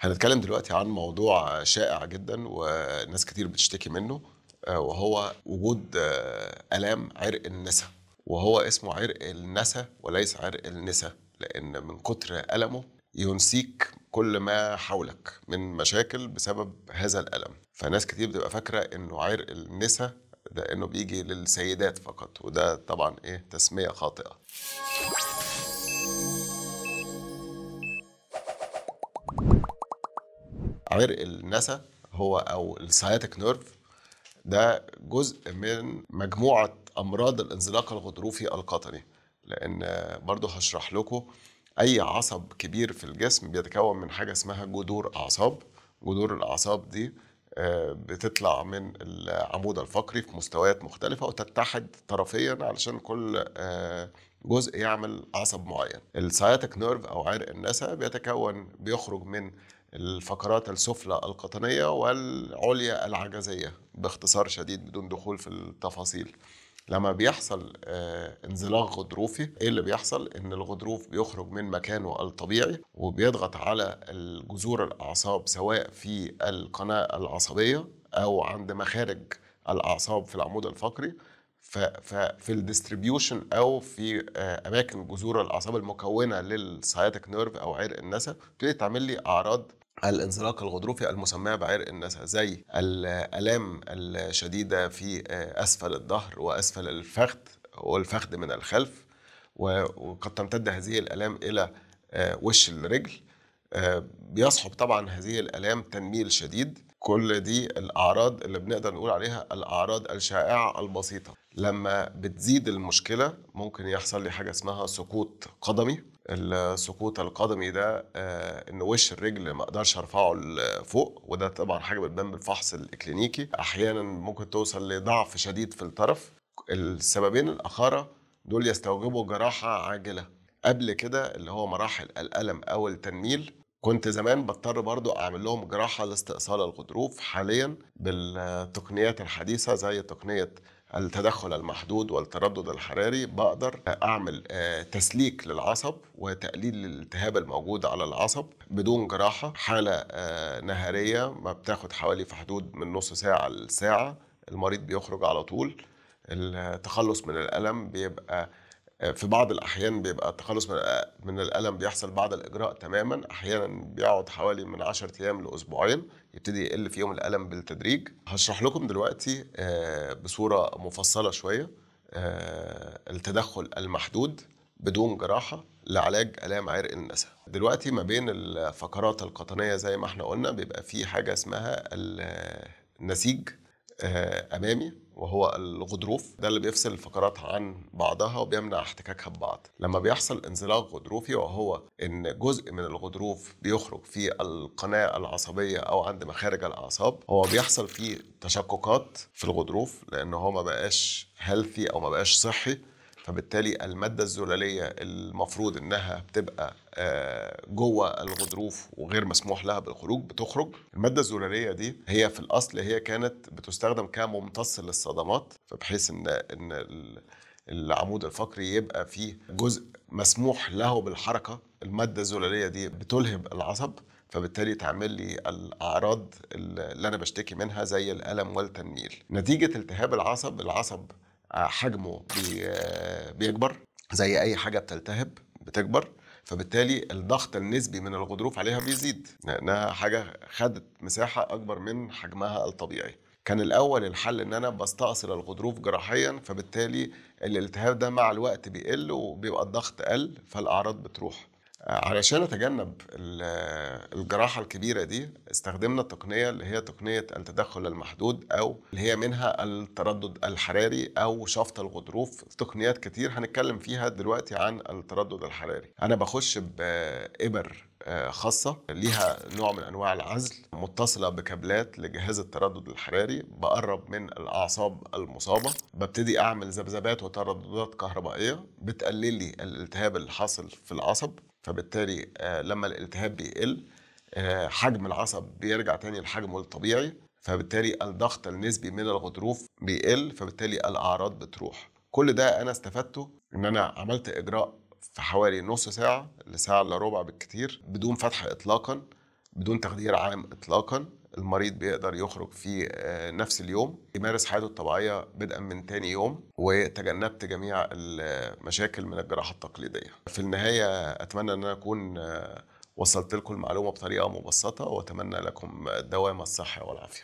هنتكلم دلوقتي عن موضوع شائع جدا وناس كتير بتشتكي منه آه، وهو وجود آه، الام عرق النسا وهو اسمه عرق النسا وليس عرق النسا لان من كتر المه ينسيك كل ما حولك من مشاكل بسبب هذا الالم فناس كتير بتبقى فاكره انه عرق النسا ده انه بيجي للسيدات فقط وده طبعا ايه تسميه خاطئه عرق النسا هو او السياتيك نيرف ده جزء من مجموعه امراض الانزلاق الغضروفي القطني لان برضه هشرح لكم اي عصب كبير في الجسم بيتكون من حاجه اسمها جذور اعصاب جذور الاعصاب دي آه، بتطلع من العمود الفقري في مستويات مختلفة وتتحد طرفيا علشان كل آه، جزء يعمل عصب معين السياتيك نيرف أو عرق النسا بيتكون بيخرج من الفقرات السفلى القطنية والعليا العجزية باختصار شديد بدون دخول في التفاصيل لما بيحصل آه، انزلاق غضروفي ايه اللي بيحصل ان الغضروف بيخرج من مكانه الطبيعي وبيضغط على الجذور الاعصاب سواء في القناه العصبيه او عند مخارج الاعصاب في العمود الفقري ففي الديستريبيوشن او في آه، اماكن جذور الاعصاب المكونه للسياتيك نيرف او عرق النسا بتبتدي تعمل لي اعراض الانزلاق الغضروفي المسمى بعرق النسا زي الالام الشديده في آه، اسفل الظهر واسفل الفخذ والفخذ من الخلف وقد تمتد هذه الالام الى آه، وش الرجل بيصحب طبعا هذه الالام تنميل شديد كل دي الأعراض اللي بنقدر نقول عليها الأعراض الشائعة البسيطة لما بتزيد المشكلة ممكن يحصل لي حاجة اسمها سقوط قدمي السقوط القدمي ده آه، ان وش الرجل ما اقدرش ارفعه لفوق وده طبعا حاجه بتبان بالفحص الاكلينيكي احيانا ممكن توصل لضعف شديد في الطرف السببين الاخرى دول يستوجبوا جراحه عاجله قبل كده اللي هو مراحل الالم او التنميل كنت زمان بضطر برضو اعمل لهم جراحه لاستئصال الغضروف حاليا بالتقنيات الحديثه زي تقنيه التدخل المحدود والتردد الحراري بقدر اعمل آه، تسليك للعصب وتقليل الالتهاب الموجود على العصب بدون جراحه حاله آه، نهاريه ما بتاخد حوالي في حدود من نص ساعه لساعه المريض بيخرج على طول التخلص من الالم بيبقى آه، في بعض الاحيان بيبقى التخلص آه، من الالم بيحصل بعد الاجراء تماما احيانا بيقعد حوالي من 10 ايام لاسبوعين يبتدي يقل فيهم الالم بالتدريج هشرح لكم دلوقتي آه، بصوره مفصله شويه التدخل المحدود بدون جراحه لعلاج الام عرق النسا دلوقتي ما بين الفقرات القطنيه زي ما احنا قلنا بيبقى في حاجه اسمها النسيج امامي وهو الغضروف ده اللي بيفصل الفقرات عن بعضها وبيمنع احتكاكها ببعض لما بيحصل انزلاق غضروفي وهو ان جزء من الغضروف بيخرج في القناة العصبية او عند مخارج الاعصاب هو بيحصل فيه تشققات في الغضروف لان هو ما بقاش هيلثي او ما بقاش صحي فبالتالي الماده الزلاليه المفروض انها بتبقى آه، جوه الغضروف وغير مسموح لها بالخروج بتخرج الماده الزلاليه دي هي في الاصل هي كانت بتستخدم كممتص للصدمات فبحيث ان ان العمود الفقري يبقى فيه جزء مسموح له بالحركه الماده الزلاليه دي بتلهب العصب فبالتالي تعمل لي الاعراض اللي انا بشتكي منها زي الالم والتنميل نتيجه التهاب العصب العصب آه، حجمه آه، بيكبر زي اي حاجه بتلتهب بتكبر فبالتالي الضغط النسبي من الغضروف عليها بيزيد لانها حاجه خدت مساحه اكبر من حجمها الطبيعي كان الاول الحل ان انا بستأصل الغضروف جراحيا فبالتالي الالتهاب ده مع الوقت بيقل وبيبقى الضغط قل فالاعراض بتروح علشان اتجنب الجراحه الكبيره دي استخدمنا التقنيه اللي هي تقنيه التدخل المحدود او اللي هي منها التردد الحراري او شفط الغضروف تقنيات كتير هنتكلم فيها دلوقتي عن التردد الحراري انا بخش بابر آه، خاصة ليها نوع من أنواع العزل متصلة بكابلات لجهاز التردد الحراري بقرب من الأعصاب المصابة ببتدي أعمل ذبذبات وترددات كهربائية بتقلل لي الالتهاب اللي حاصل في العصب فبالتالي آه، لما الالتهاب بيقل آه، حجم العصب بيرجع تاني لحجمه الطبيعي فبالتالي الضغط النسبي من الغضروف بيقل فبالتالي الاعراض بتروح كل ده انا استفدته ان انا عملت اجراء في حوالي نص ساعه لساعه الا ربع بالكتير بدون فتح اطلاقا بدون تخدير عام اطلاقا المريض بيقدر يخرج في آه، نفس اليوم يمارس حياته الطبيعية بدءا من تاني يوم وتجنبت جميع المشاكل من الجراحة التقليدية في النهاية أتمنى أن أنا أكون آه، وصلت لكم المعلومة بطريقة مبسطة وأتمنى لكم الدوام الصحة والعافية